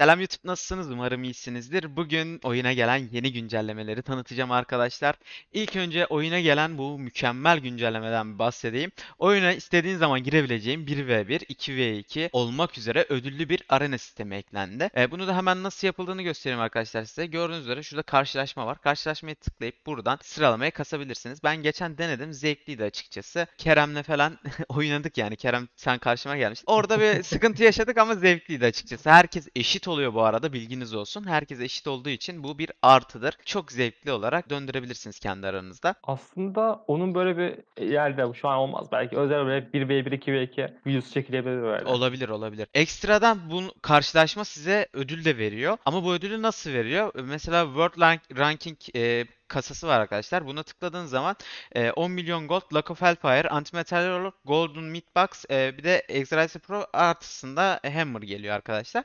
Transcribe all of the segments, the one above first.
Selam YouTube nasılsınız? Umarım iyisinizdir. Bugün oyuna gelen yeni güncellemeleri tanıtacağım arkadaşlar. İlk önce oyuna gelen bu mükemmel güncellemeden bahsedeyim. Oyuna istediğin zaman girebileceğim 1v1, 2v2 olmak üzere ödüllü bir arena sistemi eklendi. E, bunu da hemen nasıl yapıldığını göstereyim arkadaşlar size. Gördüğünüz üzere şurada karşılaşma var. Karşılaşma'yı tıklayıp buradan sıralamaya kasabilirsiniz. Ben geçen denedim. Zevkliydi açıkçası. Kerem'le falan oynadık yani. Kerem sen karşıma gelmiş. Orada bir sıkıntı yaşadık ama zevkliydi açıkçası. Herkes eşit eşit oluyor bu arada bilginiz olsun. Herkes eşit olduğu için bu bir artıdır. Çok zevkli olarak döndürebilirsiniz kendi aranızda. Aslında onun böyle bir yerde şu an olmaz belki özel böyle 1v1 2v2 videosu çekilebilir böyle. Olabilir olabilir. Ekstradan bu karşılaşma size ödül de veriyor. Ama bu ödülü nasıl veriyor? Mesela World Rank Ranking e, kasası var arkadaşlar. Buna tıkladığınız zaman e, 10 milyon gold, Lock of Hellfire, Antimaterial, Golden Meat Box e, bir de Exercise Pro artısında Hammer geliyor arkadaşlar.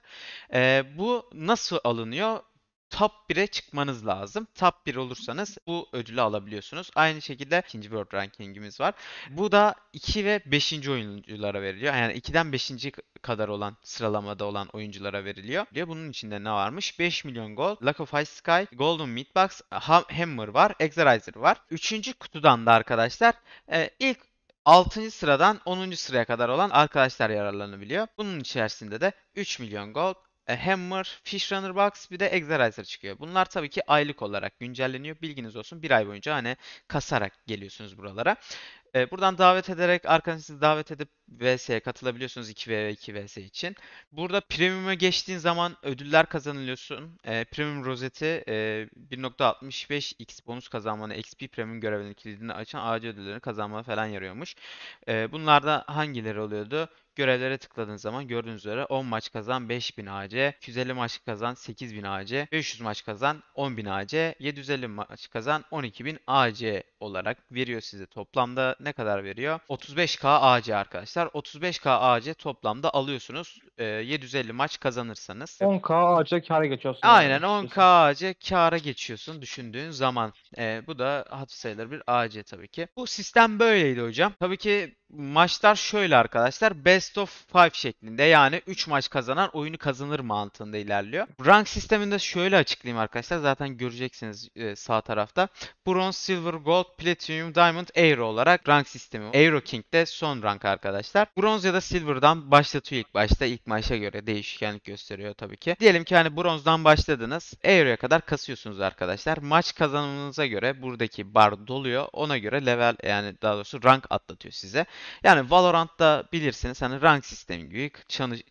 E, bu nasıl alınıyor? top 1'e çıkmanız lazım. Top 1 olursanız bu ödülü alabiliyorsunuz. Aynı şekilde ikinci World Ranking'imiz var. Bu da 2 ve 5. oyunculara veriliyor. Yani 2'den 5. kadar olan sıralamada olan oyunculara veriliyor. Bunun içinde ne varmış? 5 milyon gold, Lack of High Sky, Golden Meatbox, Hammer var, Exerizer var. Üçüncü kutudan da arkadaşlar e, ilk 6. sıradan 10. sıraya kadar olan arkadaşlar yararlanabiliyor. Bunun içerisinde de 3 milyon gold, e, Hammer, Fish Runner Box bir de Exerizer çıkıyor. Bunlar tabii ki aylık olarak güncelleniyor. Bilginiz olsun bir ay boyunca hani kasarak geliyorsunuz buralara. E, buradan davet ederek arkadaşınızı davet edip VS'ye katılabiliyorsunuz 2v ve 2vs için. Burada premium'a geçtiğin zaman ödüller kazanılıyorsun. E, premium rozeti e, 1.65x bonus kazanmanı, XP premium görevlerinin kilidini açan ağacı ödüllerini kazanmana falan yarıyormuş. E, ee, bunlarda hangileri oluyordu? Görevlere tıkladığınız zaman gördüğünüz üzere 10 maç kazan 5000 AC, 150 maç kazan 8000 AC, 500 maç kazan 10000 AC, 750 maç kazan 12000 AC olarak veriyor size toplamda ne kadar veriyor? 35K AC arkadaşlar. 35K AC toplamda alıyorsunuz. E, ee, 750 maç kazanırsanız. 10K AC kara geçiyorsun. Aynen 10K AC kara geçiyorsun düşündüğün zaman. E, bu da hatır sayılır bir AC tabii ki. Bu sistem böyleydi hocam. Tabii ki maçlar şöyle arkadaşlar. Best of 5 şeklinde yani 3 maç kazanan oyunu kazanır mantığında ilerliyor. Rank sisteminde şöyle açıklayayım arkadaşlar. Zaten göreceksiniz e, sağ tarafta. Bronze, Silver, Gold, Platinum, Diamond, Aero olarak rank sistemi. Euro King'de son rank arkadaşlar. Bronze ya da Silver'dan başlatıyor ilk başta. ilk maça göre değişkenlik gösteriyor tabii ki. Diyelim ki hani Bronze'dan başladınız. Euro'ya kadar kasıyorsunuz arkadaşlar. Maç kazanımınıza göre buradaki bar doluyor. Ona göre level yani daha doğrusu rank atlatıyor size. Yani Valorant'ta bilirsiniz hani rank sistemi gibi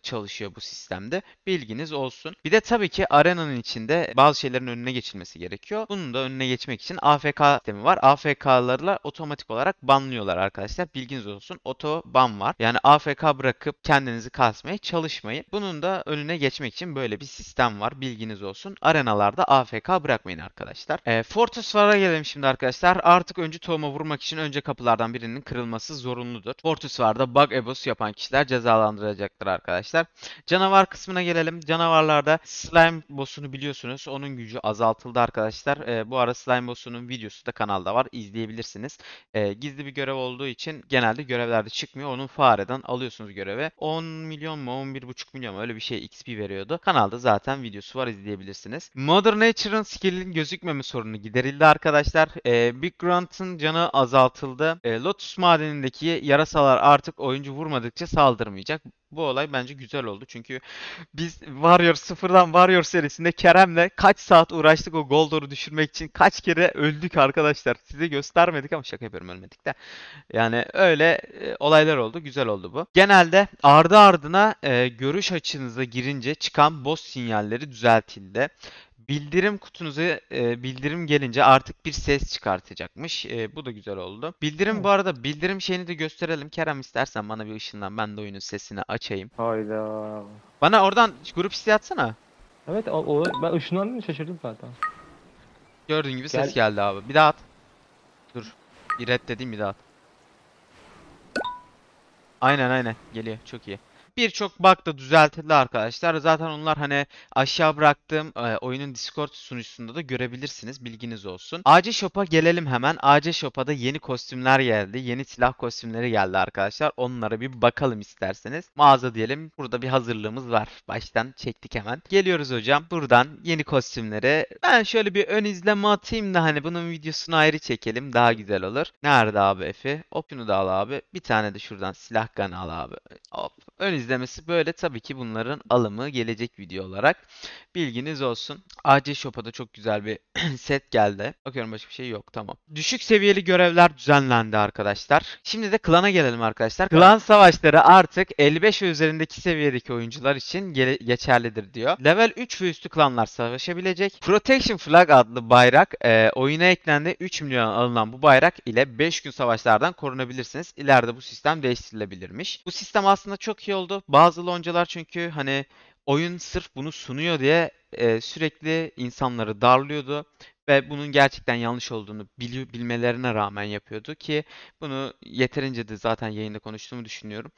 çalışıyor bu sistemde. Bilginiz olsun. Bir de tabii ki arenanın içinde bazı şeylerin önüne geçilmesi gerekiyor. Bunun da önüne geçmek için AFK sistemi var. AFK'larla otomatik olarak ban banlıyorlar arkadaşlar. Bilginiz olsun. Oto ban var. Yani AFK bırakıp kendinizi kasmaya çalışmayın. Bunun da önüne geçmek için böyle bir sistem var. Bilginiz olsun. Arenalarda AFK bırakmayın arkadaşlar. E, Fortress War'a gelelim şimdi arkadaşlar. Artık önce tohuma vurmak için önce kapılardan birinin kırılması zorunludur. Fortress War'da bug ebosu yapan kişiler cezalandırılacaktır arkadaşlar. Canavar kısmına gelelim. Canavarlarda slime boss'unu biliyorsunuz. Onun gücü azaltıldı arkadaşlar. E, bu ara slime boss'unun videosu da kanalda var. İzleyebilirsiniz. E, gizli bir görev olduğu için genelde görevlerde çıkmıyor. Onun fareden alıyorsunuz göreve. 10 milyon mu 11,5 milyon mu öyle bir şey XP veriyordu. Kanalda zaten videosu var izleyebilirsiniz. Mother Nature'ın skill'in gözükmeme sorunu giderildi arkadaşlar. Ee, Big Grunt'ın canı azaltıldı. Ee, Lotus madenindeki yarasalar artık oyuncu vurmadıkça saldırmayacak. Bu olay bence güzel oldu. Çünkü biz Warrior sıfırdan Warrior serisinde Kerem'le kaç saat uğraştık o Goldor'u düşürmek için. Kaç kere öldük arkadaşlar. Size göstermedik ama şaka yapıyorum ölmedik de. Yani öyle e, olaylar oldu. Güzel oldu bu. Genelde ardı ardına e, görüş açınıza girince çıkan boz sinyalleri düzeltildi. Bildirim kutunuza e, bildirim gelince artık bir ses çıkartacakmış. E, bu da güzel oldu. Bildirim bu arada bildirim şeyini de gösterelim. Kerem istersen bana bir ışından ben de oyunun sesini açayım. Hayda. Bana oradan grup isteği atsana. Evet o, o- ben ışınlandım şaşırdım zaten. Gördüğün gibi ses geldi abi. Bir daha at. Dur. Bir reddedeyim bir daha Aynen aynen. Geliyor. Çok iyi. Birçok bug da düzeltildi arkadaşlar. Zaten onlar hani aşağı bıraktığım e, oyunun Discord sunucusunda da görebilirsiniz. Bilginiz olsun. AC Shop'a gelelim hemen. AC Shop'a da yeni kostümler geldi. Yeni silah kostümleri geldi arkadaşlar. Onlara bir bakalım isterseniz. Mağaza diyelim. Burada bir hazırlığımız var. Baştan çektik hemen. Geliyoruz hocam. Buradan yeni kostümleri. Ben şöyle bir ön izleme atayım da hani bunun videosunu ayrı çekelim. Daha güzel olur. Nerede abi Efe? Hop da al abi. Bir tane de şuradan silah kanı al abi. Hop. Ön izleme izlemesi böyle tabii ki bunların alımı gelecek video olarak. Bilginiz olsun. AC Shop'a da çok güzel bir set geldi. Bakıyorum başka bir şey yok tamam. Düşük seviyeli görevler düzenlendi arkadaşlar. Şimdi de klana gelelim arkadaşlar. Klan savaşları artık 55 üzerindeki seviyedeki oyuncular için geçerlidir diyor. Level 3 ve üstü klanlar savaşabilecek. Protection Flag adlı bayrak e, oyuna eklendi. 3 milyon alınan bu bayrak ile 5 gün savaşlardan korunabilirsiniz. İleride bu sistem değiştirilebilirmiş. Bu sistem aslında çok iyi oldu oldu. Bazı loncalar çünkü hani oyun sırf bunu sunuyor diye e, sürekli insanları darlıyordu ve bunun gerçekten yanlış olduğunu bil, bilmelerine rağmen yapıyordu ki bunu yeterince de zaten yayında konuştuğumu düşünüyorum.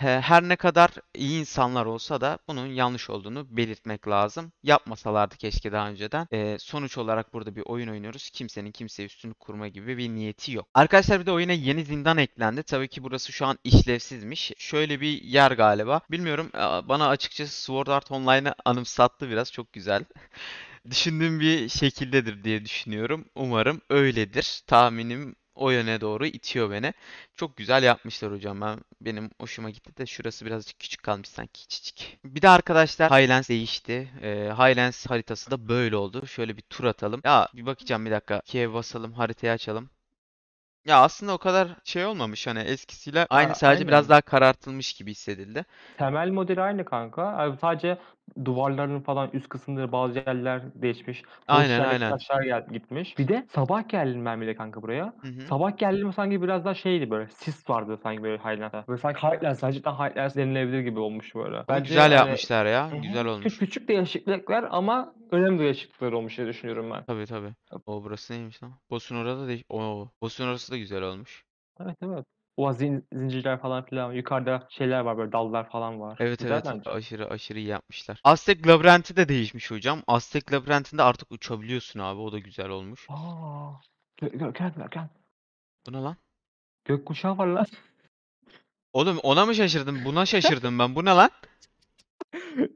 Her ne kadar iyi insanlar olsa da bunun yanlış olduğunu belirtmek lazım. Yapmasalardı keşke daha önceden. E, sonuç olarak burada bir oyun oynuyoruz. Kimsenin kimseye üstünü kurma gibi bir niyeti yok. Arkadaşlar bir de oyuna yeni zindan eklendi. Tabii ki burası şu an işlevsizmiş. Şöyle bir yer galiba. Bilmiyorum e, bana açıkçası Sword Art Online'ı anımsattı biraz. Çok güzel. düşündüğüm bir şekildedir diye düşünüyorum. Umarım öyledir. Tahminim o yöne doğru itiyor beni. Çok güzel yapmışlar hocam. Ben benim hoşuma gitti de şurası birazcık küçük kalmış sanki çiçik. Bir de arkadaşlar Highlands değişti. E, Highlands haritası da böyle oldu. Şöyle bir tur atalım. Ya bir bakacağım bir dakika. K'ye basalım, haritayı açalım. Ya aslında o kadar şey olmamış hani eskisiyle aynı Aa, sadece aynı biraz mi? daha karartılmış gibi hissedildi. Temel modeli aynı kanka. sadece duvarların falan üst kısımları bazı yerler değişmiş. Aynen yerler, aynen. Taşlar gel gitmiş. Bir de sabah geldim ben bile kanka buraya. Hı hı. Sabah geldim sanki biraz daha şeydi böyle sis vardı sanki böyle Highlands'ta. Böyle sanki Highlands gerçekten Highlands denilebilir gibi olmuş böyle. Bence güzel yani, yapmışlar ya. hı Güzel olmuş. Küçük, küçük değişiklikler ama önemli değişiklikler olmuş diye düşünüyorum ben. Tabii tabii. O burası neymiş lan? Bosun orada da değiş... o Bosun orası da güzel olmuş. Evet evet. O zin, zincirler falan filan yukarıda şeyler var böyle dallar falan var. Evet Güzel evet bence. aşırı aşırı iyi yapmışlar. Aztek labirenti de değişmiş hocam. Aztek labirentinde artık uçabiliyorsun abi o da güzel olmuş. Aa, gel gel gel. Bu ne lan? Gökkuşağı var lan. Oğlum ona mı şaşırdım? Buna şaşırdım ben. Bu ne lan?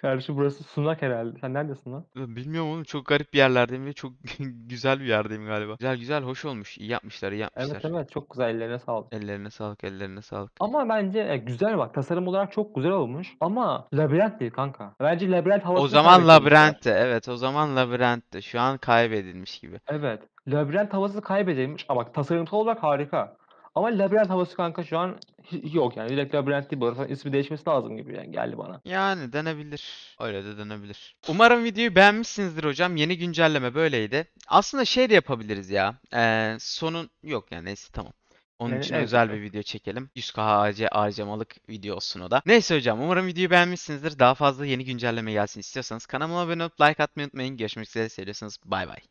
Kardeşim burası Sunak herhalde. Sen neredesin lan? Bilmiyorum oğlum çok garip bir yerlerdeyim ve çok güzel bir yerdeyim galiba. Güzel güzel hoş olmuş. İyi yapmışlar, iyi yapmışlar. Evet evet çok güzel ellerine sağlık. Ellerine sağlık, ellerine sağlık. Ama bence e, güzel bak tasarım olarak çok güzel olmuş. Ama labirent değil kanka. Bence labirent havası. O zaman labirentte evet o zaman labirentte. Şu an kaybedilmiş gibi. Evet. Labirent havası kaybedilmiş. Ama bak tasarımsal olarak harika. Ama labirent havası kanka şu an Yok yani direkt labirent değil bu arada ismi değişmesi lazım gibi yani geldi bana. Yani denebilir. Öyle de denebilir. Umarım videoyu beğenmişsinizdir hocam. Yeni güncelleme böyleydi. Aslında şey de yapabiliriz ya. Ee, sonun yok yani neyse tamam. Onun ee, için evet, özel evet. bir video çekelim. 100k AC harcamalık video olsun o da. Neyse hocam umarım videoyu beğenmişsinizdir. Daha fazla yeni güncelleme gelsin istiyorsanız kanalıma abone olup like atmayı unutmayın. Görüşmek üzere seviyorsanız bay bay.